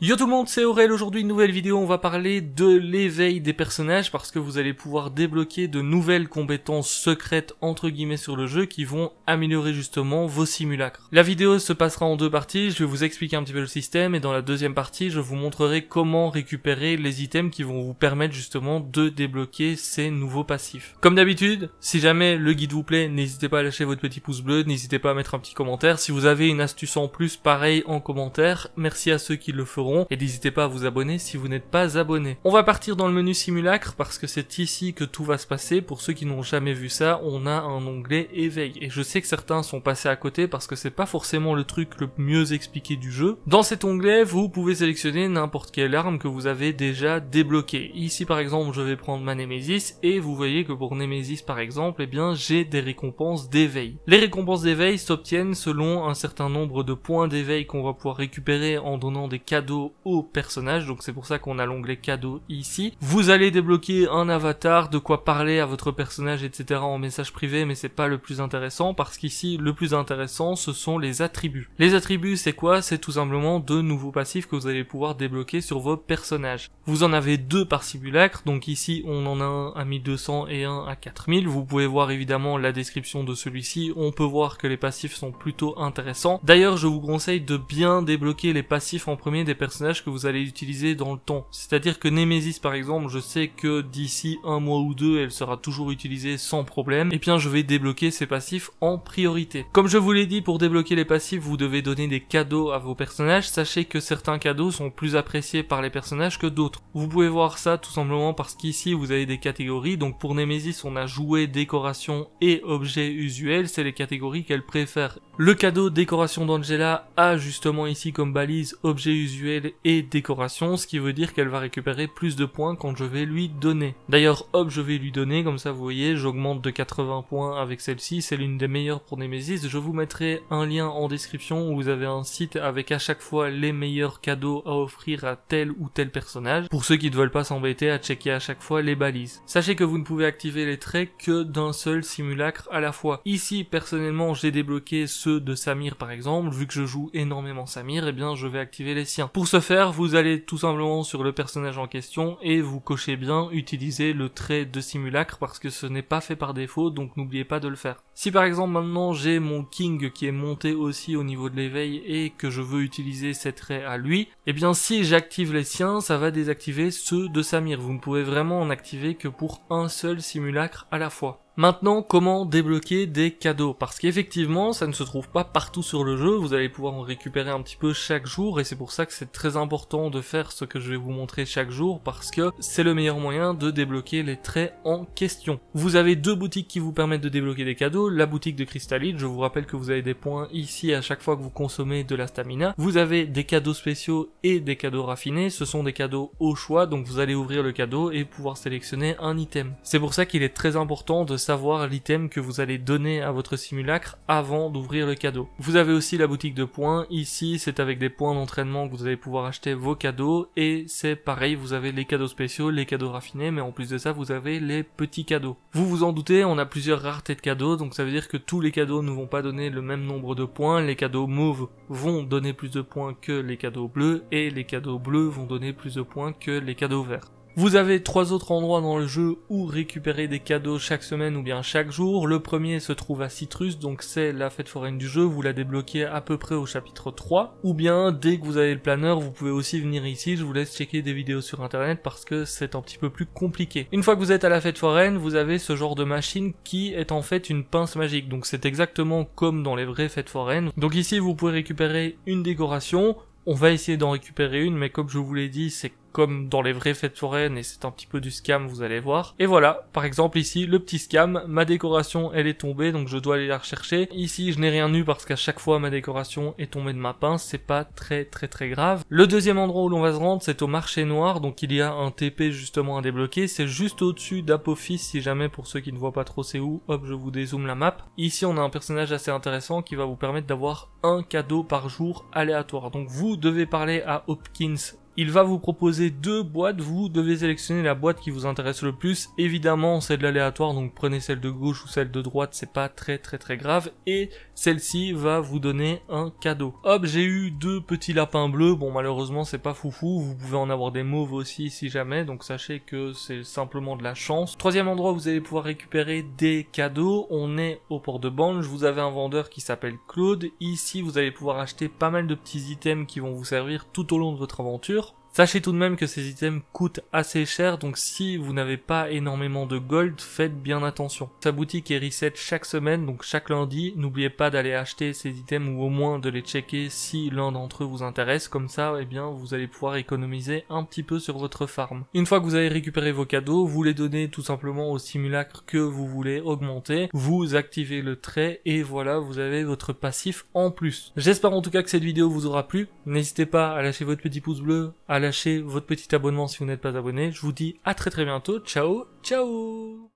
Yo tout le monde, c'est Aurel. Aujourd'hui, une nouvelle vidéo. On va parler de l'éveil des personnages parce que vous allez pouvoir débloquer de nouvelles compétences secrètes entre guillemets sur le jeu qui vont améliorer justement vos simulacres. La vidéo se passera en deux parties. Je vais vous expliquer un petit peu le système et dans la deuxième partie, je vous montrerai comment récupérer les items qui vont vous permettre justement de débloquer ces nouveaux passifs. Comme d'habitude, si jamais le guide vous plaît, n'hésitez pas à lâcher votre petit pouce bleu, n'hésitez pas à mettre un petit commentaire. Si vous avez une astuce en plus, pareil en commentaire. Merci à ceux qui le feront et n'hésitez pas à vous abonner si vous n'êtes pas abonné. On va partir dans le menu simulacre parce que c'est ici que tout va se passer. Pour ceux qui n'ont jamais vu ça, on a un onglet éveil et je sais que certains sont passés à côté parce que c'est pas forcément le truc le mieux expliqué du jeu. Dans cet onglet, vous pouvez sélectionner n'importe quelle arme que vous avez déjà débloquée. Ici par exemple, je vais prendre ma Nemesis et vous voyez que pour Nemesis par exemple, eh bien j'ai des récompenses d'éveil. Les récompenses d'éveil s'obtiennent selon un certain nombre de points d'éveil qu'on va pouvoir récupérer en donnant des cadeaux au personnage, donc c'est pour ça qu'on a l'onglet cadeaux ici. Vous allez débloquer un avatar, de quoi parler à votre personnage, etc. en message privé, mais c'est pas le plus intéressant, parce qu'ici, le plus intéressant, ce sont les attributs. Les attributs, c'est quoi C'est tout simplement de nouveaux passifs que vous allez pouvoir débloquer sur vos personnages. Vous en avez deux par simulacre, donc ici, on en a un à 1200 et un à 4000. Vous pouvez voir évidemment la description de celui-ci, on peut voir que les passifs sont plutôt intéressants. D'ailleurs, je vous conseille de bien débloquer les passifs en premier des personnages que vous allez utiliser dans le temps. C'est-à-dire que Nemesis par exemple, je sais que d'ici un mois ou deux, elle sera toujours utilisée sans problème, et eh bien je vais débloquer ses passifs en priorité. Comme je vous l'ai dit, pour débloquer les passifs, vous devez donner des cadeaux à vos personnages. Sachez que certains cadeaux sont plus appréciés par les personnages que d'autres. Vous pouvez voir ça tout simplement parce qu'ici vous avez des catégories, donc pour Nemesis on a joué décoration et objets usuels c'est les catégories qu'elle préfère. Le cadeau décoration d'Angela a justement ici comme balise objet usuel et, décoration, ce qui veut dire qu'elle va récupérer plus de points quand je vais lui donner. D'ailleurs, hop, je vais lui donner, comme ça vous voyez, j'augmente de 80 points avec celle-ci, c'est l'une des meilleures pour Nemesis. Je vous mettrai un lien en description où vous avez un site avec à chaque fois les meilleurs cadeaux à offrir à tel ou tel personnage, pour ceux qui ne veulent pas s'embêter à checker à chaque fois les balises. Sachez que vous ne pouvez activer les traits que d'un seul simulacre à la fois. Ici, personnellement, j'ai débloqué ceux de Samir par exemple, vu que je joue énormément Samir, et eh bien je vais activer les siens. Pour pour ce faire, vous allez tout simplement sur le personnage en question et vous cochez bien utiliser le trait de simulacre parce que ce n'est pas fait par défaut, donc n'oubliez pas de le faire. Si par exemple maintenant j'ai mon King qui est monté aussi au niveau de l'éveil et que je veux utiliser ses traits à lui, eh bien si j'active les siens, ça va désactiver ceux de Samir. Vous ne pouvez vraiment en activer que pour un seul simulacre à la fois. Maintenant, comment débloquer des cadeaux Parce qu'effectivement, ça ne se trouve pas partout sur le jeu, vous allez pouvoir en récupérer un petit peu chaque jour, et c'est pour ça que c'est très important de faire ce que je vais vous montrer chaque jour, parce que c'est le meilleur moyen de débloquer les traits en question. Vous avez deux boutiques qui vous permettent de débloquer des cadeaux, la boutique de Crystalline, je vous rappelle que vous avez des points ici à chaque fois que vous consommez de la stamina, vous avez des cadeaux spéciaux et des cadeaux raffinés, ce sont des cadeaux au choix, donc vous allez ouvrir le cadeau et pouvoir sélectionner un item. C'est pour ça qu'il est très important de savoir l'item que vous allez donner à votre simulacre avant d'ouvrir le cadeau. Vous avez aussi la boutique de points. Ici, c'est avec des points d'entraînement que vous allez pouvoir acheter vos cadeaux. Et c'est pareil, vous avez les cadeaux spéciaux, les cadeaux raffinés, mais en plus de ça, vous avez les petits cadeaux. Vous vous en doutez, on a plusieurs raretés de cadeaux, donc ça veut dire que tous les cadeaux ne vont pas donner le même nombre de points. Les cadeaux mauves vont donner plus de points que les cadeaux bleus, et les cadeaux bleus vont donner plus de points que les cadeaux verts. Vous avez trois autres endroits dans le jeu où récupérer des cadeaux chaque semaine ou bien chaque jour. Le premier se trouve à Citrus, donc c'est la fête foraine du jeu, vous la débloquez à peu près au chapitre 3. Ou bien, dès que vous avez le planeur, vous pouvez aussi venir ici, je vous laisse checker des vidéos sur internet parce que c'est un petit peu plus compliqué. Une fois que vous êtes à la fête foraine, vous avez ce genre de machine qui est en fait une pince magique, donc c'est exactement comme dans les vraies fêtes foraines. Donc ici, vous pouvez récupérer une décoration, on va essayer d'en récupérer une, mais comme je vous l'ai dit, c'est comme dans les vraies fêtes foraines et c'est un petit peu du scam, vous allez voir. Et voilà, par exemple ici, le petit scam, ma décoration elle est tombée donc je dois aller la rechercher. Ici, je n'ai rien eu parce qu'à chaque fois ma décoration est tombée de ma pince, c'est pas très très très grave. Le deuxième endroit où l'on va se rendre, c'est au marché noir, donc il y a un TP justement à débloquer, c'est juste au-dessus d'Apophis si jamais pour ceux qui ne voient pas trop c'est où, hop, je vous dézoome la map. Ici, on a un personnage assez intéressant qui va vous permettre d'avoir un cadeau par jour aléatoire. Donc vous devez parler à Hopkins il va vous proposer deux boîtes, vous devez sélectionner la boîte qui vous intéresse le plus. Évidemment, c'est de l'aléatoire, donc prenez celle de gauche ou celle de droite, c'est pas très très très grave. Et celle-ci va vous donner un cadeau. Hop, j'ai eu deux petits lapins bleus. Bon, malheureusement, c'est pas foufou. Vous pouvez en avoir des mauves aussi si jamais, donc sachez que c'est simplement de la chance. Troisième endroit, vous allez pouvoir récupérer des cadeaux. On est au port de Bange, vous avez un vendeur qui s'appelle Claude. Ici, vous allez pouvoir acheter pas mal de petits items qui vont vous servir tout au long de votre aventure. Sachez tout de même que ces items coûtent assez cher, donc si vous n'avez pas énormément de gold, faites bien attention. Sa boutique est reset chaque semaine, donc chaque lundi. N'oubliez pas d'aller acheter ces items ou au moins de les checker si l'un d'entre eux vous intéresse. Comme ça, eh bien, vous allez pouvoir économiser un petit peu sur votre farm. Une fois que vous avez récupéré vos cadeaux, vous les donnez tout simplement au simulacre que vous voulez augmenter. Vous activez le trait et voilà, vous avez votre passif en plus. J'espère en tout cas que cette vidéo vous aura plu. N'hésitez pas à lâcher votre petit pouce bleu, lâcher votre petit abonnement si vous n'êtes pas abonné. Je vous dis à très très bientôt. Ciao, ciao